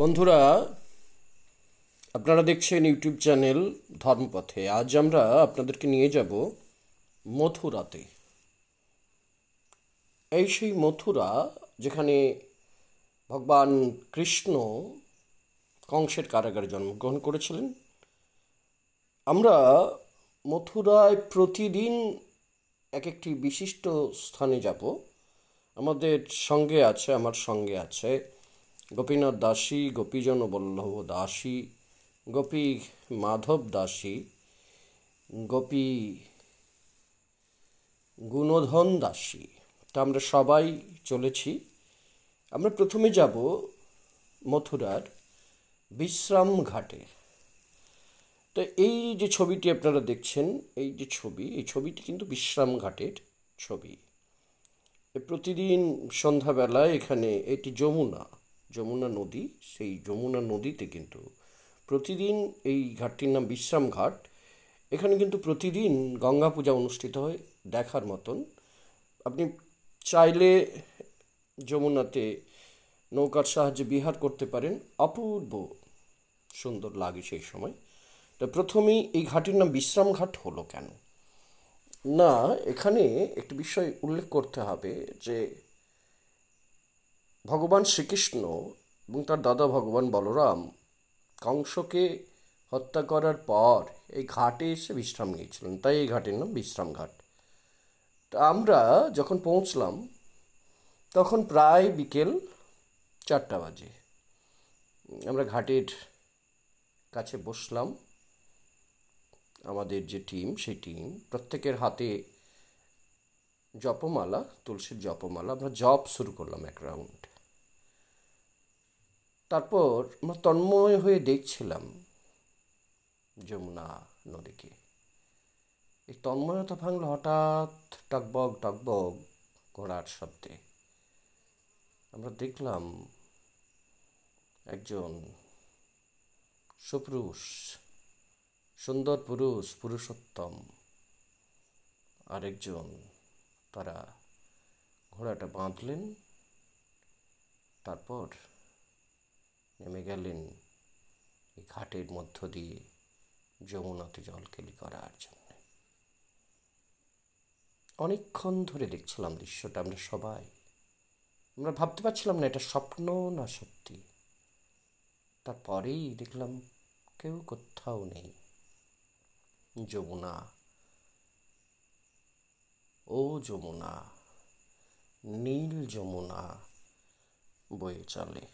বন্ধুরা আপনারা দেখছেন ইউটিউব চ্যানেল ধর্মপথে আজ আমরা আপনাদেরকে নিয়ে যাব মথুরাতে এই সেই মথুরা যেখানে ভগবান কৃষ্ণ কংসের কারাগারে জন্মগ্রহণ করেছিলেন আমরা মথুরায় প্রতিদিন এক একটি বিশিষ্ট স্থানে যাব আমাদের সঙ্গে আছে আমার সঙ্গে আছে গোপীনাথ দাসী গোপীজন বল্লভ দাসী গোপী মাধব দাসী গোপী গুণধন দাসী তা আমরা সবাই চলেছি আমরা প্রথমে যাব মথুরার বিশ্রাম ঘাটে তো এই যে ছবিটি আপনারা দেখছেন এই যে ছবি এই ছবিটি কিন্তু বিশ্রাম ঘাটের ছবি প্রতিদিন সন্ধ্যাবেলায় এখানে এটি যমুনা যমুনা নদী সেই যমুনা নদীতে কিন্তু প্রতিদিন এই ঘাটটির নাম বিশ্রাম ঘাট এখানে কিন্তু প্রতিদিন গঙ্গা পূজা অনুষ্ঠিত হয় দেখার মতন আপনি চাইলে যমুনাতে নৌকার সাহায্যে বিহার করতে পারেন অপূর্ব সুন্দর লাগে সেই সময় তো প্রথমেই এই ঘাটের নাম বিশ্রাম ঘাট হলো কেন না এখানে একটি বিষয় উল্লেখ করতে হবে যে ভগবান শ্রীকৃষ্ণ এবং তার দাদা ভগবান বলরাম কংসকে হত্যা করার পর এই ঘাটে এসে বিশ্রাম নিয়েছিলেন তাই এই ঘাটের নাম বিশ্রাম ঘাট তা আমরা যখন পৌঁছলাম তখন প্রায় বিকেল চারটা বাজে আমরা ঘাটের কাছে বসলাম আমাদের যে টিম সেই টিম প্রত্যেকের হাতে জপমালা তুলসীর জপমালা আমরা জপ শুরু করলাম এক রাউন্ড তারপর আমরা তন্ময় হয়ে দেখছিলাম যমুনা নদীকে এই তন্ময়তা ভাঙল হঠাৎ টকবগ টকবগ ঘোড়ার শব্দে আমরা দেখলাম একজন সুপুরুষ সুন্দর পুরুষ পুরুষোত্তম আরেকজন তারা ঘোড়াটা বাঁধলেন তারপর নেমে গেলেন এই ঘাটের মধ্য দিয়ে যমুনাতে জলকেলি করার জন্য অনেকক্ষণ ধরে দেখছিলাম দৃশ্যটা আমরা সবাই আমরা ভাবতে পারছিলাম না এটা স্বপ্ন না সত্যি তারপরেই দেখলাম কেউ কোথাও নেই যমুনা ও যমুনা নীল যমুনা বয়ে চলে